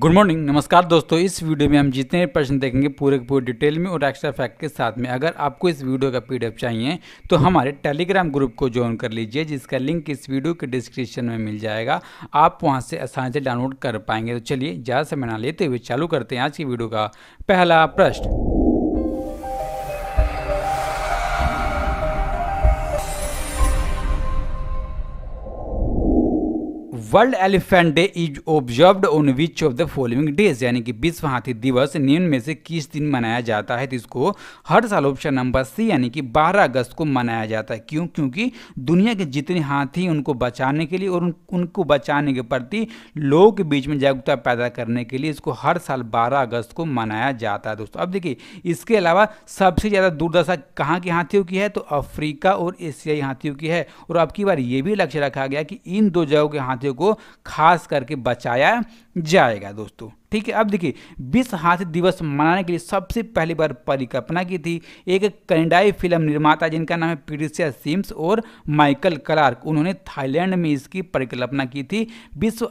good morning नमस्कार दोस्तों इस वीडियो में हम जितने प्रश्न देखेंगे पूरे पूरे डिटेल में और एक्स्ट्रा फैक्ट के साथ में अगर आपको इस वीडियो का पीडीएफ चाहिए तो हमारे टेलीग्राम ग्रुप को ज्वाइन कर लीजिए जिसका लिंक इस वीडियो के डिस्क्रिप्शन में मिल जाएगा आप वहां से आसानी से डाउनलोड कर पाएंगे तो चलिए ज़्यादा समय ना लेते हुए चालू करते हैं आज की वीडियो का पहला प्रश्न world elephant day is observed on which of the following days यानी कि विश्व हाथी दिवस निम्न में से किस दिन मनाया जाता है तो इसको हर साल ऑप्शन नंबर सी यानी कि 12 अगस्त को मनाया जाता है क्यों क्योंकि दुनिया के जितने हाथी उनको बचाने के लिए और उन, उनको बचाने के प्रति लोगों के बीच में जागरूकता पैदा करने के लिए इसको हर साल बारह अगस्त को मनाया जाता है दोस्तों अब देखिए इसके अलावा सबसे ज़्यादा दुर्दशा कहाँ के हाथियों की है तो अफ्रीका और एशियाई हाथियों की है और अब की बार ये भी लक्ष्य रखा गया कि इन दो जगहों के हाथियों को खास करके बचाया जाएगा दोस्तों ठीक है अब देखिए विश्व हाथी दिवस मनाने के लिए सबसे पहली बार परिकल्पना की थी एक कनेडाई फिल्म निर्माता जिनका नाम है पीडिसिया सिम्स और माइकल क्लार्क उन्होंने थाईलैंड में इसकी परिकल्पना की थी विश्व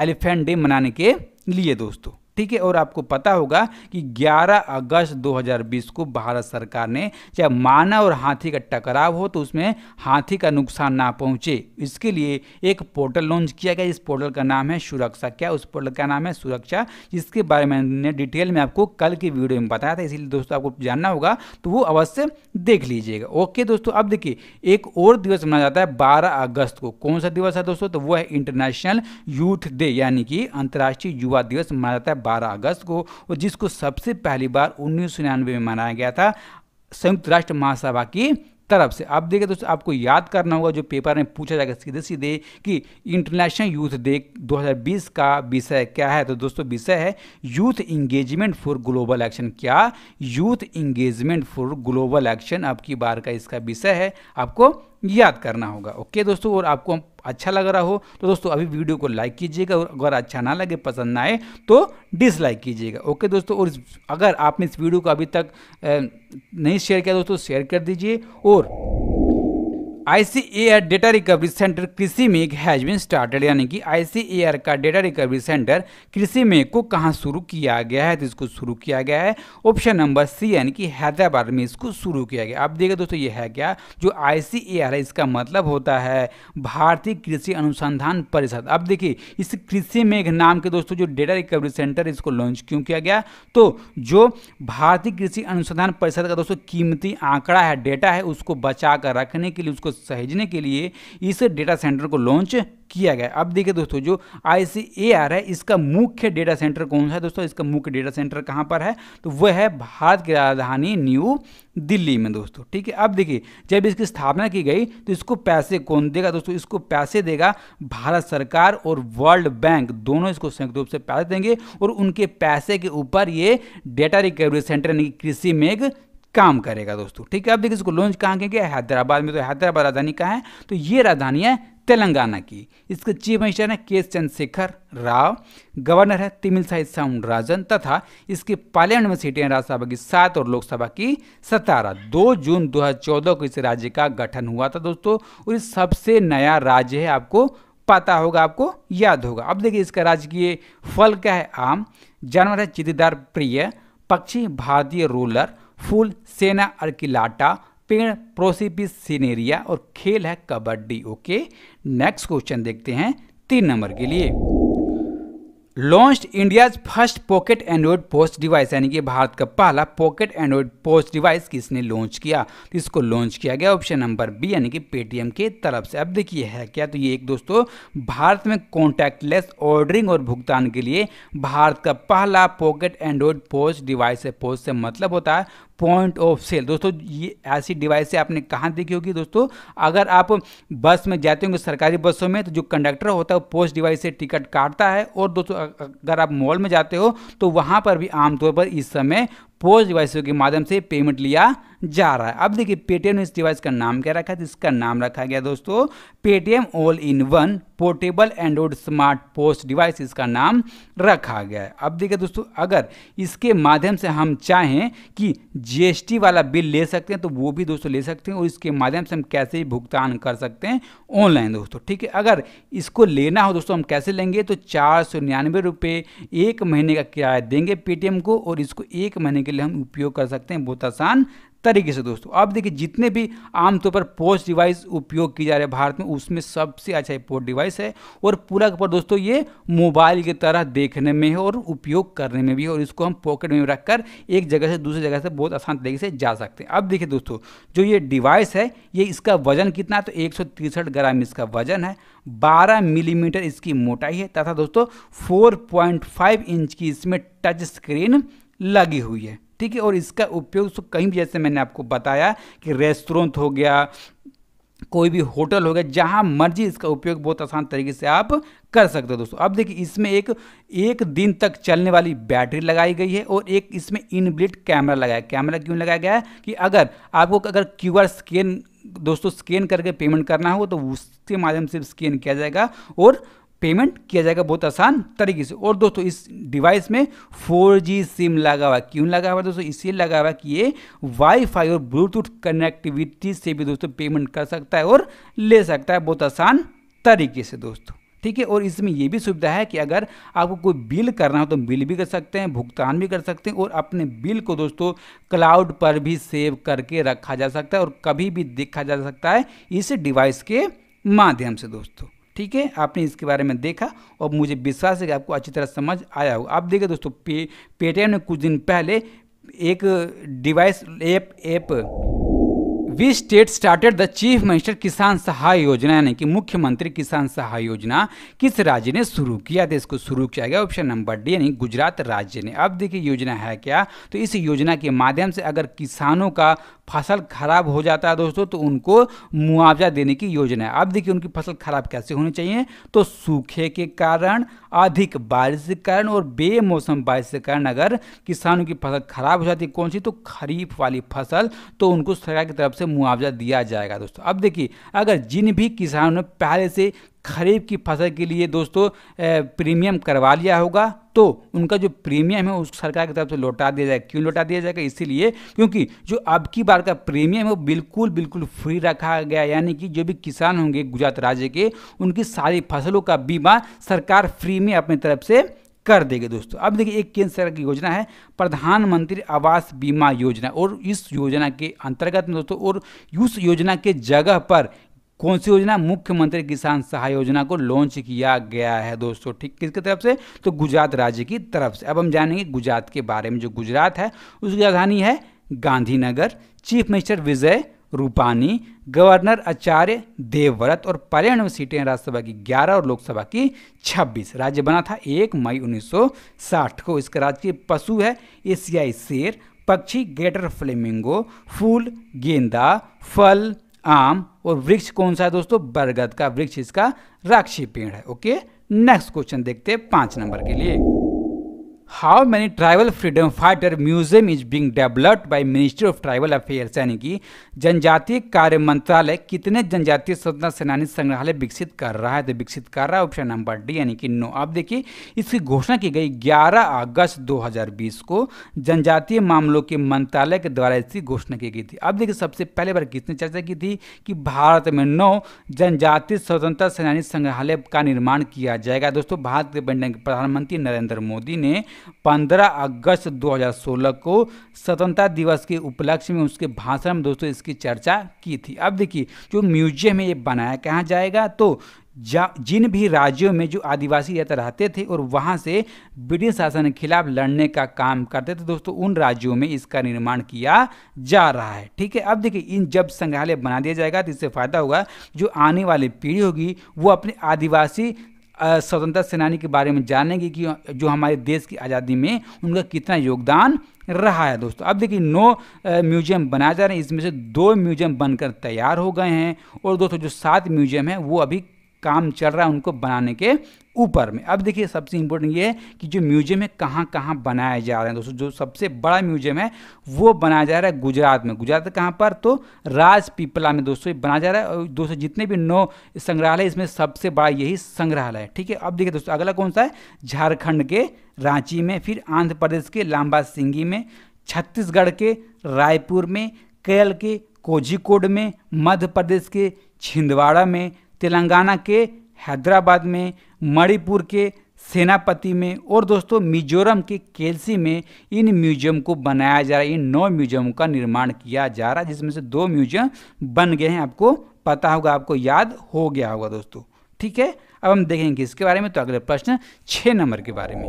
एलिफेंट डे मनाने के लिए दोस्तों ठीक है और आपको पता होगा कि 11 अगस्त 2020 को भारत सरकार ने चाहे मानव और हाथी का टकराव हो तो उसमें हाथी का नुकसान ना पहुंचे इसके लिए एक पोर्टल लॉन्च किया गया इस पोर्टल का नाम है सुरक्षा क्या उस पोर्टल का नाम है सुरक्षा जिसके बारे में मैंने डिटेल में आपको कल की वीडियो में बताया था इसीलिए दोस्तों आपको जानना होगा तो वो अवश्य देख लीजिएगा ओके दोस्तों अब देखिए एक और दिवस मनाया जाता है बारह अगस्त को कौन सा दिवस है दोस्तों तो वो है इंटरनेशनल यूथ डे यानी कि अंतर्राष्ट्रीय युवा दिवस मनाया जाता है 12 अगस्त को और जिसको सबसे पहली बार उन्नीस में मनाया गया था संयुक्त राष्ट्र महासभा की तरफ से अब देखिए दोस्तों आपको याद करना होगा जो पेपर में पूछा जाएगा सीधे सीधे कि इंटरनेशनल यूथ डे 2020 का विषय क्या है तो दोस्तों विषय है youth engagement for global action क्या youth engagement for global action आपकी बार का इसका विषय है आपको याद करना होगा ओके दोस्तों और आपको अच्छा लग रहा हो तो दोस्तों अभी वीडियो को लाइक कीजिएगा और अगर अच्छा ना लगे पसंद ना आए तो डिसलाइक कीजिएगा ओके दोस्तों और अगर आपने इस वीडियो को अभी तक नहीं शेयर किया दोस्तों शेयर कर दीजिए और आईसीएआर डेटा रिकवरी सेंटर कृषि मेघ हैज बिन स्टार्टेड यानी कि आईसीएआर का डेटा रिकवरी सेंटर कृषि मेघ को कहाँ शुरू किया गया है तो इसको शुरू किया गया है ऑप्शन नंबर सी यानी कि हैदराबाद में इसको शुरू किया गया आप देखिए दोस्तों ये है क्या जो आईसीएआर है इसका मतलब होता है भारतीय कृषि अनुसंधान परिषद अब देखिए इस कृषि मेघ नाम के दोस्तों जो डेटा रिकवरी सेंटर इसको लॉन्च क्यों किया गया तो जो भारतीय कृषि अनुसंधान परिषद का दोस्तों कीमती आंकड़ा है डेटा है उसको बचा कर रखने के लिए उसको सहेजने के लिए इस डेटा सेंटर को लॉन्च किया गया अब देखिए दोस्तों जो आई है इसका मुख्य डेटा सेंटर कौन सा है दोस्तों इसका मुख्य डेटा सेंटर कहाँ पर है तो वह है भारत की राजधानी न्यू दिल्ली में दोस्तों ठीक है अब देखिए जब इसकी स्थापना की गई तो इसको पैसे कौन देगा दोस्तों इसको पैसे देगा भारत सरकार और वर्ल्ड बैंक दोनों इसको संयुक्त रूप से पैसे देंगे और उनके पैसे के ऊपर ये डेटा रिकवरी सेंटर यानी कृषि मेघ काम करेगा दोस्तों ठीक है अब देखिए इसको लॉन्च कहाँ किया गया हैदराबाद में तो हैदराबाद राजधानी कहाँ है तो ये राजधानी है तेलंगाना की इसके चीफ मिनिस्टर है के चंद्रशेखर राव गवर्नर है तिमिल साई राजन तथा इसके पार्लियामेंट में सीटें राज्यसभा की सात और लोकसभा की सतारह दो जून 2014 को इस राज्य का गठन हुआ था दोस्तों और ये सबसे नया राज्य है आपको पता होगा आपको याद होगा अब देखिए इसका राजकीय फल क्या है आम जानवर है चिदीदार प्रिय पक्षी भारतीय रूलर फूल सेना अर्किलाटा पेड़ प्रोसिपिस सीनेरिया और खेल है कबड्डी ओके नेक्स्ट क्वेश्चन देखते हैं तीन नंबर के लिए launch India first pocket android post device यानी कि भारत का पहला पॉकेट एंड्रॉयड पोस्ट डिवाइस किसने लॉन्च किया तो इसको लॉन्च किया गया ऑप्शन नंबर बी यानी कि पेटीएम के तरफ से अब देखिए है क्या तो ये एक दोस्तों भारत में कॉन्टैक्टलेस ऑर्डरिंग और भुगतान के लिए भारत का पहला पॉकेट एंड्रॉयड पोस्ट डिवाइस है पोस्ट से मतलब होता है पॉइंट ऑफ सेल दोस्तों ये ऐसी डिवाइस आपने कहाँ देखी होगी दोस्तों अगर आप बस में जाते होंगे सरकारी बसों में तो जो कंडक्टर होता है वो पोस्ट डिवाइस से टिकट काटता है और दोस्तों अगर आप मॉल में जाते हो तो वहाँ पर भी आमतौर पर इस समय पोज डिवाइसों के माध्यम से पेमेंट लिया जा रहा है अब देखिए पेटीएम ने इस डिवाइस का नाम क्या रखा है तो इसका नाम रखा गया दोस्तों Paytm all in one portable android smart post device इसका नाम रखा गया है अब देखिए दोस्तों अगर इसके माध्यम से हम चाहें कि जीएसटी वाला बिल ले सकते हैं तो वो भी दोस्तों ले सकते हैं और इसके माध्यम से हम कैसे भुगतान कर सकते हैं ऑनलाइन दोस्तों ठीक है अगर इसको लेना हो दोस्तों हम कैसे लेंगे तो चार सौ निन्यानवे रुपये एक महीने का किराया देंगे पेटीएम को और इसको एक महीने के लिए हम उपयोग कर सकते हैं बहुत आसान तरीके से दोस्तों अब देखिए जितने भी आमतौर पर पोस्ट डिवाइस उपयोग की जा रहे हैं भारत में उसमें सबसे अच्छा ये पोस्ट डिवाइस है और पूरा पर दोस्तों ये मोबाइल की तरह देखने में है और उपयोग करने में भी है और इसको हम पॉकेट में रखकर एक जगह से दूसरी जगह से बहुत आसान तरीके से जा सकते हैं अब देखिए दोस्तों जो ये डिवाइस है ये इसका वजन कितना है तो एक ग्राम इसका वजन है 12 मिलीमीटर इसकी मोटाई है तथा दोस्तों 4.5 इंच की इसमें टच स्क्रीन लगी हुई है ठीक है और इसका उपयोग तो कहीं जैसे मैंने आपको बताया कि रेस्टोरेंट हो गया कोई भी होटल हो गया जहाँ मर्जी इसका उपयोग बहुत आसान तरीके से आप कर सकते हो दोस्तों अब देखिए इसमें एक एक दिन तक चलने वाली बैटरी लगाई गई है और एक इसमें इनबिल्ट कैमरा लगाया कैमरा क्यों लगाया गया है कि अगर आपको अगर आर स्कैन दोस्तों स्कैन करके पेमेंट करना हो तो उसके माध्यम से स्कैन किया जाएगा और पेमेंट किया जाएगा बहुत आसान तरीके से और दोस्तों इस डिवाइस में 4G सिम लगा हुआ है क्यों लगा हुआ है दोस्तों इसलिए लगा हुआ है कि ये वाईफाई और ब्लूटूथ कनेक्टिविटी से भी दोस्तों पेमेंट कर सकता है और ले सकता है बहुत आसान तरीके से दोस्तों ठीक है और इसमें यह भी सुविधा है कि अगर आपको कोई बिल करना हो तो बिल भी कर सकते हैं भुगतान भी कर सकते हैं और अपने बिल को दोस्तों क्लाउड पर भी सेव करके रखा जा सकता है और कभी भी देखा जा सकता है इस डिवाइस के माध्यम से दोस्तों ठीक है आपने इसके बारे में देखा और मुझे विश्वास है कि आपको अच्छी तरह समझ आया होगा आप देखें दोस्तों पे पेटीएम ने कुछ दिन पहले एक device app app we state started the chief minister Kisan Sahay योजना यानी कि मुख्यमंत्री किसान सहाय योजना किस राज्य ने शुरू किया था इसको शुरू किया गया ऑप्शन नंबर डी यानी गुजरात राज्य ने अब देखिए योजना है क्या तो इस योजना के माध्यम से अगर किसानों का फसल खराब हो जाता है दोस्तों तो उनको मुआवजा देने की योजना है अब देखिए उनकी फसल खराब कैसे होनी चाहिए तो सूखे के कारण अधिक बारिश के कारण और बेमौसम बारिश के कारण अगर किसानों की फसल खराब हो जाती है कौन सी तो खरीफ वाली फसल तो उनको सरकार की तरफ से मुआवजा दिया जाएगा दोस्तों अब देखिए अगर जिन भी किसानों ने पहले से खरीफ की फसल के लिए दोस्तों प्रीमियम करवा लिया होगा तो उनका जो प्रीमियम है उस सरकार की तरफ से लौटा दिया जाएगा क्यों लौटा दिया जाएगा इसीलिए क्योंकि जो अब की बार का प्रीमियम है वो बिल्कुल बिल्कुल फ्री रखा गया यानी कि जो भी किसान होंगे गुजरात राज्य के उनकी सारी फसलों का बीमा सरकार फ्री में अपनी तरफ से कर देगी दोस्तों अब देखिए एक केंद्र सरकार की योजना है प्रधानमंत्री आवास बीमा योजना और इस योजना के अंतर्गत में दोस्तों और उस योजना के जगह पर कौन सी योजना मुख्यमंत्री किसान सहाय योजना को लॉन्च किया गया है दोस्तों ठीक किसकी तरफ से तो गुजरात राज्य की तरफ से अब हम जानेंगे गुजरात के बारे में जो गुजरात है उसकी राजधानी है Gandhinagar chief minister Vijay Rupani governor Acharya Devvrat और पर्यावरण सीटें राज्यसभा की 11 और लोकसभा की 26 राज्य बना था 1 मई 1960 को इसका राज्य पशु है एशियाई शेर पक्षी ग्रेटर फ्लेमिंगो फूल गेंदा फल आम और वृक्ष कौन सा है दोस्तों बरगद का वृक्ष इसका राक्षी पेड़ है ओके नेक्स्ट क्वेश्चन देखते हैं पांच नंबर के लिए how many tribal freedom fighter museum is being developed by ministry of tribal affairs यानी कि जनजातीय कार्य मंत्रालय कितने जनजातीय स्वतंत्रता सेनानी संग्रहालय विकसित कर रहा है तो विकसित कर रहा है ऑप्शन नंबर डी यानी कि नो अब देखिए इसकी घोषणा की गई 11 अगस्त 2020 को जनजातीय मामलों के मंत्रालय के द्वारा इसकी घोषणा की गई थी अब देखिए सबसे पहले बार किसने चर्चा की थी कि भारत में नौ जनजातीय स्वतंत्रता सेनानी संग्रहालय का निर्माण किया जाएगा दोस्तों भारत के प्रधानमंत्री नरेंद्र मोदी ने 15 अगस्त 2016 को स्वतंत्रता दिवस के उपलक्ष्य में उसके भाषण में दोस्तों इसकी चर्चा की थी अब देखिए जो म्यूजियम में ये बनाया कहाँ जाएगा तो जा, जिन भी राज्यों में जो आदिवासी रहते रहते थे और वहाँ से ब्रिटिश शासन के खिलाफ लड़ने का काम करते थे दोस्तों उन राज्यों में इसका निर्माण किया जा रहा है ठीक है अब देखिए इन जब संग्रहालय बना दिया जाएगा तो इससे फ़ायदा होगा जो आने वाली पीढ़ी होगी वो अपने आदिवासी स्वतंत्रता सेनानी के बारे में जानेंगे कि जो हमारे देश की आज़ादी में उनका कितना योगदान रहा है दोस्तों अब देखिए नौ म्यूजियम बनाए जा रहे हैं इसमें से दो म्यूजियम बनकर तैयार हो गए हैं और दोस्तों जो सात म्यूजियम हैं वो अभी काम चल रहा है उनको बनाने के ऊपर में अब देखिए सबसे इम्पोर्टेंट ये है कि जो म्यूजियम है कहाँ कहाँ बनाया जा रहे हैं दोस्तों जो सबसे बड़ा म्यूजियम है वो बनाया जा रहा है गुजरात में गुजरात कहाँ पर तो राजपीपला में दोस्तों बनाया जा रहा है और दोस्तों जितने भी नौ संग्रहालय इसमें सबसे बड़ा यही संग्रहालय है ठीक है अब देखिए दोस्तों अगला कौन सा है झारखंड के रांची में फिर आंध्र प्रदेश के लांबा सिंगी में छत्तीसगढ़ के रायपुर में केरल के कोझिकोड में मध्य प्रदेश के छिंदवाड़ा में तेलंगाना के हैदराबाद में मणिपुर के सेनापति में और दोस्तों मिजोरम के केलसी में इन म्यूजियम को बनाया जा रहा है इन नौ म्यूजियम का निर्माण किया जा रहा है जिसमें से दो म्यूजियम बन गए हैं आपको पता होगा आपको याद हो गया होगा दोस्तों ठीक है अब हम देखेंगे इसके बारे में तो अगले प्रश्न छः नंबर के बारे में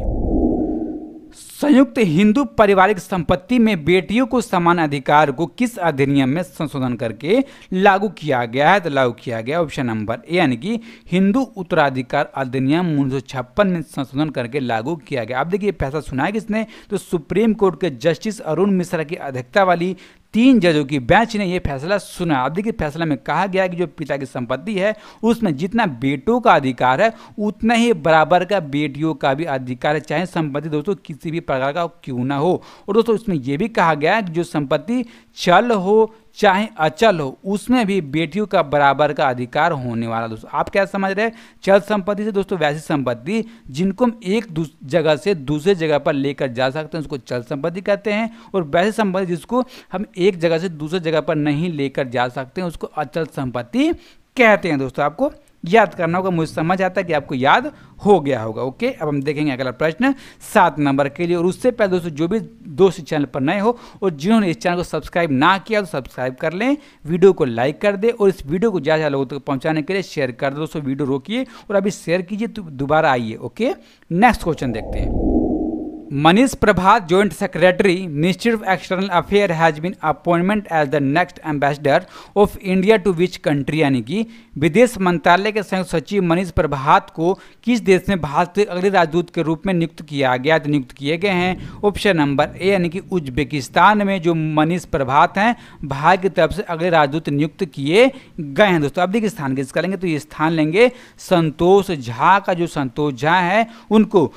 संयुक्त हिंदू पारिवारिक संपत्ति में बेटियों को समान अधिकार को किस अधिनियम में संशोधन करके लागू किया गया है तो लागू किया गया ऑप्शन नंबर ए यानी कि हिंदू उत्तराधिकार अधिनियम उन्नीस में संशोधन करके लागू किया गया अब देखिए फैसला सुना है किसने तो सुप्रीम कोर्ट के जस्टिस अरुण मिश्रा की अध्यक्षता वाली तीन जजों की बेंच ने यह फैसला सुना अब देखिए फैसला में कहा गया कि जो पिता की संपत्ति है उसमें जितना बेटों का अधिकार है उतना ही बराबर का बेटियों का भी अधिकार है चाहे संपत्ति दोस्तों किसी भी प्रकार का क्यों ना हो और दोस्तों इसमें यह भी कहा गया कि जो संपत्ति चल हो चाहे अचल हो उसमें भी बेटियों का बराबर का अधिकार होने वाला दोस्तों आप क्या समझ रहे हैं चल संपत्ति से दोस्तों वैसी संपत्ति जिनको हम एक जगह से दूसरे जगह पर लेकर जा सकते हैं उसको चल संपत्ति कहते हैं और वैसी संपत्ति जिसको हम एक जगह से दूसरे जगह पर नहीं लेकर जा सकते हैं उसको अचल संपत्ति कहते हैं दोस्तों आपको याद करना होगा मुझे समझ आता है कि आपको याद हो गया होगा ओके अब हम देखेंगे अगला प्रश्न सात नंबर के लिए और उससे पहले दोस्तों जो भी दोस्त चैनल पर नए हो और जिन्होंने इस चैनल को सब्सक्राइब ना किया तो सब्सक्राइब कर लें वीडियो को लाइक कर दे और इस वीडियो को ज़्यादा लोगों तक तो पहुँचाने के लिए शेयर कर दो दोस्तों वीडियो रोकिए और अभी शेयर कीजिए तो दोबारा आइए ओके नेक्स्ट क्वेश्चन देखते हैं Manish Prabhat joint secretary ministry of external affair has been appointment as the next ambassador of India to which country यानी कि विदेश मंत्रालय के संयुक्त सचिव मनीष प्रभात को किस देश में भारत के अगले राजदूत के रूप में नियुक्त किया गया तो नियुक्त किए गए हैं ऑप्शन नंबर ए यानी कि उज्बेकिस्तान में जो मनीष प्रभात हैं भारत की तरफ से अगले राजदूत नियुक्त किए गए हैं दोस्तों अब देखिए स्थान किस करेंगे तो ये स्थान लेंगे संतोष झा का जो संतोष झा है उनको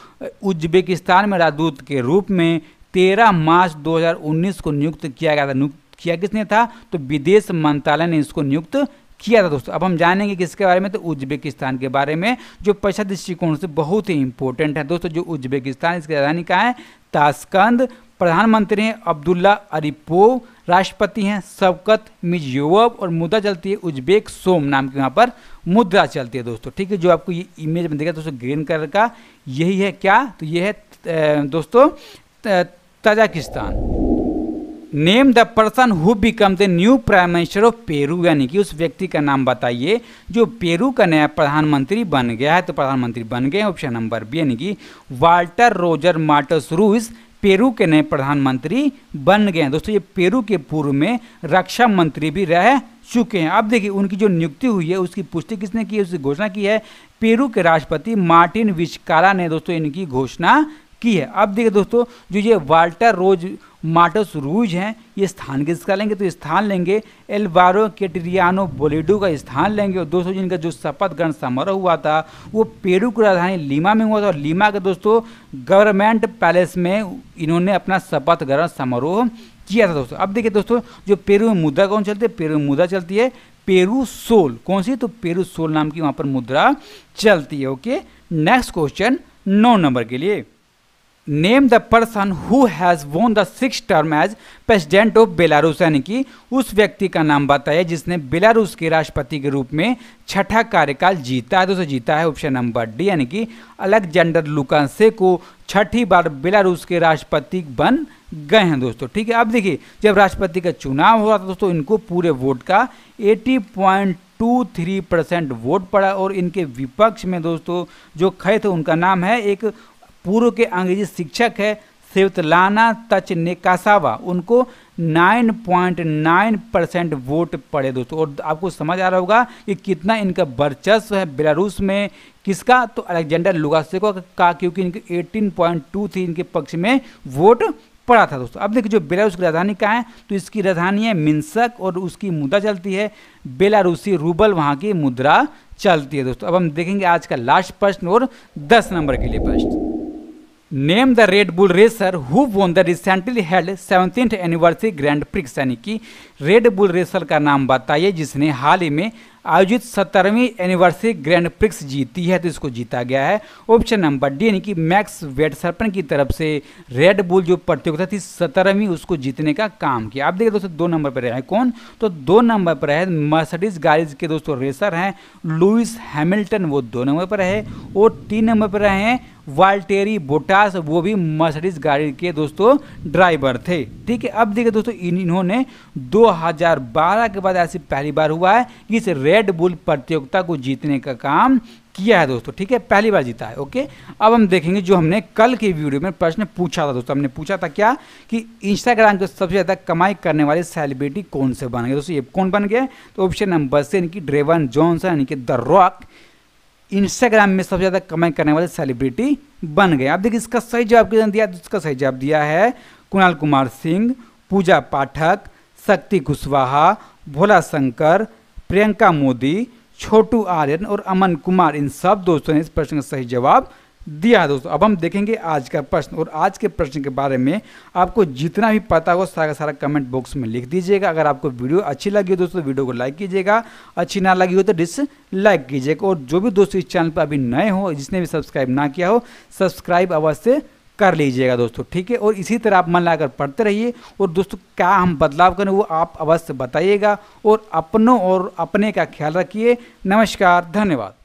उज्बेकिस्तान में राजदूत राजदूत के रूप में तेरह मार्च 2019 को नियुक्त किया गया था नियुक्त किया किसने था तो विदेश मंत्रालय ने इसको नियुक्त किया था दोस्तों अब हम जानेंगे किसके बारे में तो उज्बेकिस्तान के बारे में जो पैसा दृष्टिकोण से बहुत ही इंपॉर्टेंट है दोस्तों जो उज्बेकिस्तान इसकी राजधानी का है ताशकंद प्रधानमंत्री हैं अब्दुल्ला अरिपोव राष्ट्रपति हैं सबकत मिजयोव और मुद्रा चलती है उज्बेक सोम नाम की यहाँ पर मुद्रा चलती है दोस्तों ठीक है जो आपको ये इमेज में देखा दोस्तों ग्रीन कलर का यही है क्या तो ये है दोस्तों Tajikistan name the person who become the new prime minister of Peru यानी कि उस व्यक्ति का नाम बताइए जो पेरू का नया प्रधानमंत्री बन गया है तो प्रधानमंत्री बन गए ऑप्शन नंबर बी यानी कि वाल्टर रोजर मार्टस रूस पेरू के नए प्रधानमंत्री बन गए हैं दोस्तों ये पेरू के पूर्व में रक्षा मंत्री भी रह चुके हैं अब देखिए उनकी जो नियुक्ति हुई है उसकी पुष्टि किसने की है उसकी घोषणा की है पेरू के राष्ट्रपति मार्टिन विचकारा ने दोस्तों इनकी घोषणा की है अब देखिए दोस्तों जो ये वाल्टर रोज मार्टस रूज हैं ये स्थान किसका लेंगे तो स्थान लेंगे एल्वारो केटरियानो बोलेडो का स्थान लेंगे और दोस्तों जिनका जो शपथ ग्रहण समारोह हुआ था वो पेरू की राजधानी लीमा में हुआ था और लीमा के दोस्तों गवर्नमेंट पैलेस में इन्होंने अपना शपथ ग्रहण समारोह किया था दोस्तों अब देखिए दोस्तों जो पेरू में मुद्रा कौन चलती है पेरू में मुद्रा चलती है पेरू सोल कौन सी तो पेरू सोल नाम की वहाँ पर मुद्रा चलती है ओके नेक्स्ट क्वेश्चन नौ नंबर के लिए name the person who has won the six term as president of Belarus यानी कि उस व्यक्ति का नाम बताया जिसने बेलारूस के राष्ट्रपति के रूप में छठा कार्यकाल जीता है तो उसे जीता है ऑप्शन नंबर डी यानी कि अलेक्जेंडर लुकांसे को छठी बार बेलारूस के राष्ट्रपति बन गए हैं दोस्तों ठीक है अब देखिए जब राष्ट्रपति का चुनाव हुआ था दोस्तों इनको पूरे वोट का eighty point two three percent vote पड़ा और इनके विपक्ष में दोस्तों जो खड़े थे उनका नाम है एक पूर्व के अंग्रेजी शिक्षक है सेवतलाना तच नेकासावा उनको 9.9 परसेंट वोट पड़े दोस्तों और आपको समझ आ रहा होगा कि कितना इनका वर्चस्व है बेलारूस में किसका तो अलेक्जेंडर लुगासेको का क्योंकि इनके 18.2 थी इनके पक्ष में वोट पड़ा था दोस्तों अब देखिए जो बेलारूस की राजधानी कहाँ है तो इसकी राजधानी है मिन्सक और उसकी मुद्रा चलती है बेलारूसी रूबल वहाँ की मुद्रा चलती है दोस्तों अब हम देखेंगे आज का लास्ट प्रश्न और दस नंबर के लिए प्रश्न name the Red Bull racer who won the recently held seventeen anniversary grand prix यानी कि रेड बुल रेसर का नाम बताइए जिसने हाल ही में आयोजित सत्तरवीं एनिवर्सरी ग्रैंड प्रिक्स जीती है तो इसको जीता गया है ऑप्शन नंबर डी यानी कि मैक्स वेटसर्पन की तरफ से रेड बुल जो प्रतियोगिता थी सत्तरवीं उसको जीतने का काम किया आप देखिए दोस्तों दो नंबर पर है कौन तो दो नंबर पर है मर्सडीज गाड़ीज के दोस्तों रेसर हैं लुइस हैमिल्टन वो दो नंबर पर है और तीन नंबर पर रहे हैं वाल्टेरी बोटास वो भी मर्सिडीज गाड़ी के दोस्तों ड्राइवर थे ठीक है अब देखिए दोस्तों इन्होंने 2012 के बाद ऐसी पहली बार हुआ है कि इस रेड बुल प्रतियोगिता को जीतने का काम किया है दोस्तों ठीक है पहली बार जीता है ओके अब हम देखेंगे जो हमने कल के वीडियो में प्रश्न पूछा था दोस्तों हमने पूछा था क्या कि इंस्टाग्राम के सबसे ज़्यादा कमाई करने वाले सेलिब्रिटी कौन से बन गए दोस्तों ये कौन बन गए तो ऑप्शन नंबर से इनकी ड्रेवन जॉनसन यानी कि द रॉक इंस्टाग्राम में सबसे ज़्यादा कमेंट करने वाले सेलिब्रिटी बन गए आप देखिए इसका सही जवाब किसने दिया इसका सही जवाब दिया है कुणाल कुमार सिंह पूजा पाठक शक्ति कुशवाहा भोला शंकर प्रियंका मोदी छोटू आर्यन और अमन कुमार इन सब दोस्तों ने इस प्रश्न का सही जवाब दिया है दोस्तों अब हम देखेंगे आज का प्रश्न और आज के प्रश्न के बारे में आपको जितना भी पता हो सारा सारा कमेंट बॉक्स में लिख दीजिएगा अगर आपको वीडियो अच्छी लगी हो दोस्तों वीडियो को लाइक कीजिएगा अच्छी ना लगी हो तो डिसलाइक कीजिएगा और जो भी दोस्तों इस चैनल पर अभी नए हो जिसने भी सब्सक्राइब ना किया हो सब्सक्राइब अवश्य कर लीजिएगा दोस्तों ठीक है और इसी तरह आप मन लगाकर पढ़ते रहिए और दोस्तों क्या हम बदलाव करें वो आप अवश्य बताइएगा और अपनों और अपने का ख्याल रखिए नमस्कार धन्यवाद